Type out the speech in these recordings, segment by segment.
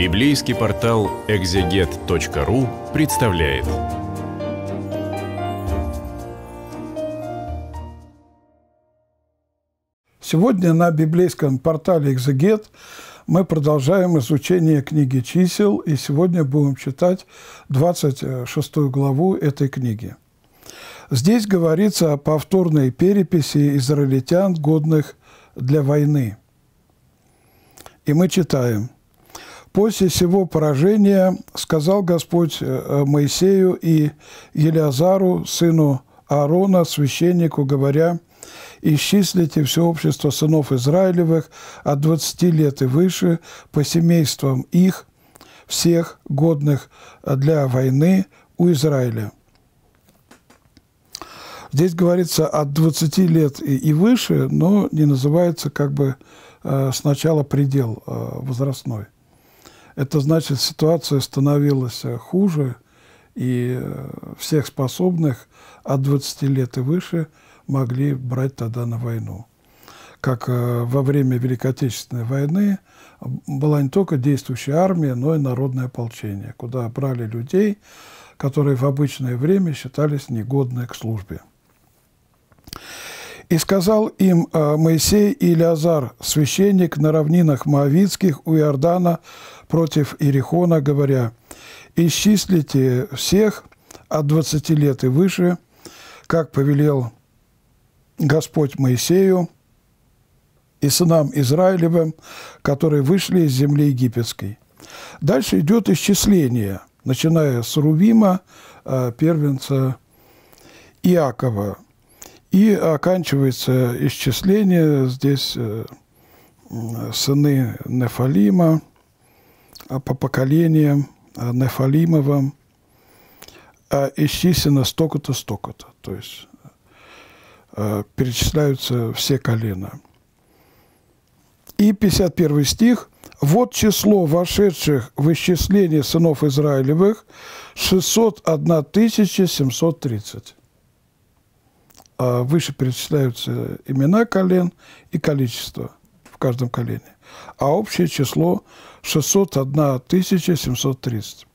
Библейский портал экзегет.ру представляет. Сегодня на библейском портале «Экзегет» мы продолжаем изучение книги чисел, и сегодня будем читать 26 главу этой книги. Здесь говорится о повторной переписи израильтян, годных для войны. И мы читаем – После сего поражения сказал Господь э, э, Моисею и Елиазару, сыну Аарона, священнику, говоря, «Исчислите все общество сынов Израилевых от 20 лет и выше по семействам их, всех годных для войны у Израиля». Здесь говорится от 20 лет и выше, но не называется как бы э, сначала предел возрастной. Это значит, ситуация становилась хуже, и э, всех способных от 20 лет и выше могли брать тогда на войну. Как э, во время Великой Отечественной войны была не только действующая армия, но и народное ополчение, куда брали людей, которые в обычное время считались негодны к службе. «И сказал им «А, Моисей и Илиазар, священник на равнинах Моавицких у Иордана против Иерихона, говоря, «Исчислите всех от двадцати лет и выше, как повелел Господь Моисею и сынам Израилевым, которые вышли из земли египетской». Дальше идет исчисление, начиная с Рувима, а, первенца Иакова – и оканчивается исчисление здесь э, сыны Нефалима а, по поколениям э, Нефалимовым а исчислено столько-то, столько-то. То есть э, перечисляются все колена. И 51 стих. «Вот число вошедших в исчисление сынов Израилевых – 601 730». А выше перечисляются имена колен и количество в каждом колене, а общее число 601 730.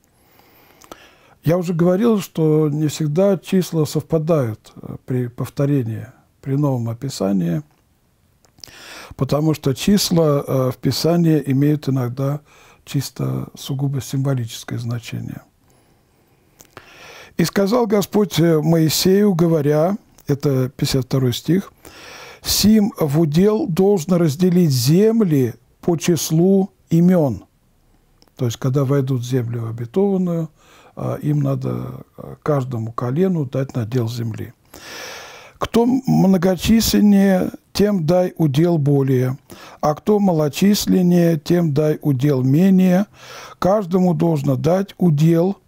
Я уже говорил, что не всегда числа совпадают э, при повторении, при новом описании, потому что числа э, в Писании имеют иногда чисто сугубо символическое значение. «И сказал Господь э, Моисею, говоря, это 52 стих, «Сим в удел должно разделить земли по числу имен». То есть, когда войдут в землю обетованную, а, им надо а, каждому колену дать надел земли. Кто многочисленнее, тем дай удел более, а кто малочисленнее, тем дай удел менее. Каждому должно дать удел –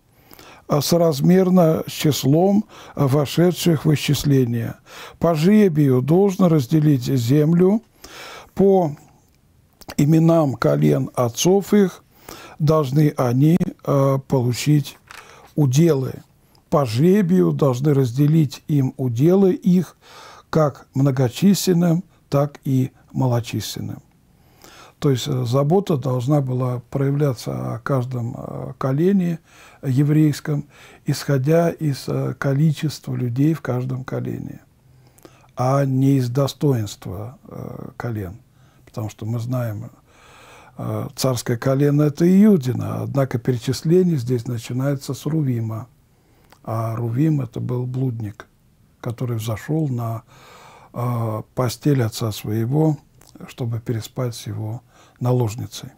а соразмерно с числом вошедших в исчисление. По жребию должно разделить землю по именам колен отцов их, должны они а, получить уделы. По жребию должны разделить им уделы их как многочисленным, так и малочисленным. То есть э, забота должна была проявляться о каждом э, колене еврейском, исходя из э, количества людей в каждом колене, а не из достоинства колен. Потому что мы знаем, царское колено – это Иудина, однако перечисление здесь начинается с Рувима. А Рувим – это был блудник, который взошел на постель отца своего – чтобы переспать с его наложницей.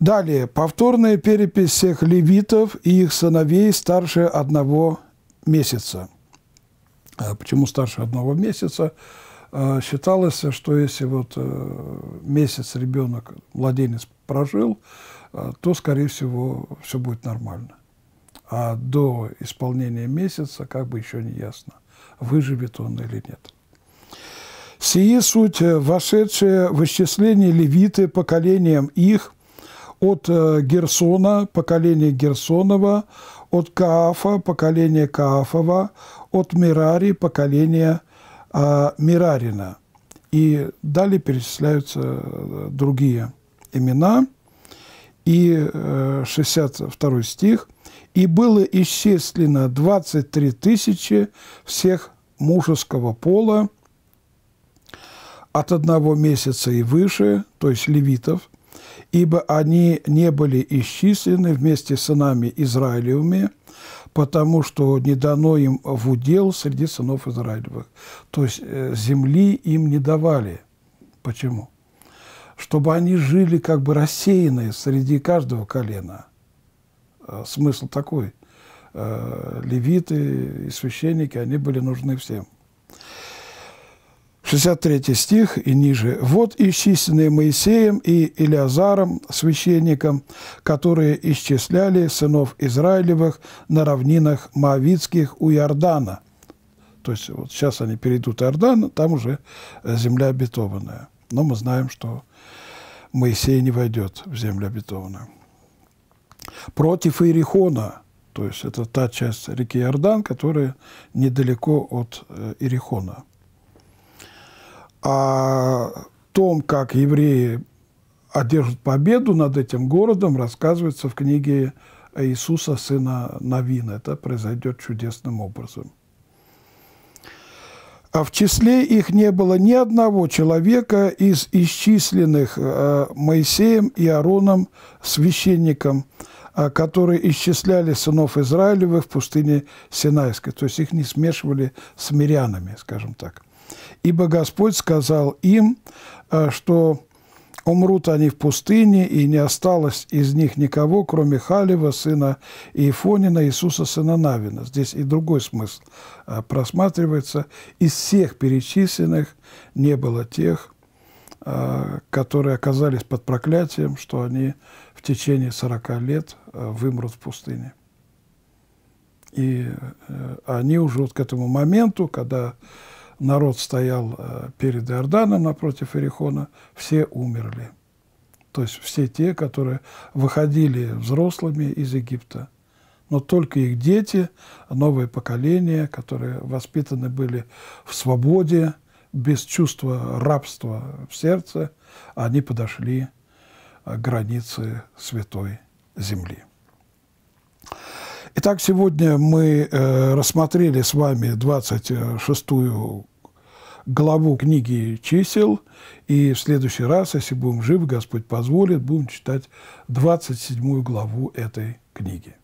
Далее, повторная перепись всех левитов и их сыновей старше одного месяца. А почему старше одного месяца? А, считалось, что если вот э, месяц ребенок, младенец прожил, а, то, скорее всего, все будет нормально. А до исполнения месяца как бы еще не ясно, выживет он или нет. Сие суть э, вошедшие в исчисление левиты поколением их, от э, Герсона – поколение Герсонова, от Каафа – поколение Каафова, от Мирари – поколение а, Мирарина. И далее перечисляются э, другие имена. И 62 стих. «И было исчислено 23 тысячи всех мужеского пола, от одного месяца и выше, то есть левитов, ибо они не были исчислены вместе с сынами Израилевыми, потому что не дано им в удел среди сынов Израилевых. То есть э, земли им не давали. Почему? Чтобы они жили как бы рассеянные среди каждого колена. Э, смысл такой. Э, левиты и священники, они были нужны всем. 63 стих и ниже. «Вот исчисленные Моисеем и Илиазаром, священником, которые исчисляли сынов Израилевых на равнинах Моавицких у Иордана». То есть вот сейчас они перейдут Иордан, там уже земля обетованная. Но мы знаем, что Моисей не войдет в землю обетованную. Против Иерихона, то есть это та часть реки Иордан, которая недалеко от э, Ирихона о том, как евреи одержат победу над этим городом, рассказывается в книге Иисуса, сына Навина. Это произойдет чудесным образом. А в числе их не было ни одного человека из исчисленных э, Моисеем и Аароном священником, э, которые исчисляли сынов Израилевых в пустыне Синайской. То есть их не смешивали с мирянами, скажем так. Ибо Господь сказал им, э, что умрут они в пустыне, и не осталось из них никого, кроме Халева, сына Иефонина, Иисуса, сына Навина. Здесь и другой смысл э, просматривается. Из всех перечисленных не было тех, э, которые оказались под проклятием, что они в течение 40 лет вымрут в пустыне. И они уже вот к этому моменту, когда народ стоял э, перед Иорданом напротив Иерихона, все умерли. То есть все те, которые выходили взрослыми из Египта. Но только их дети, новое поколение, которые воспитаны были в свободе, без чувства рабства в сердце, они подошли к э, границе Святой Земли. Итак, сегодня мы э, рассмотрели с вами 26-ю главу книги чисел, и в следующий раз, если будем живы, Господь позволит, будем читать 27 главу этой книги.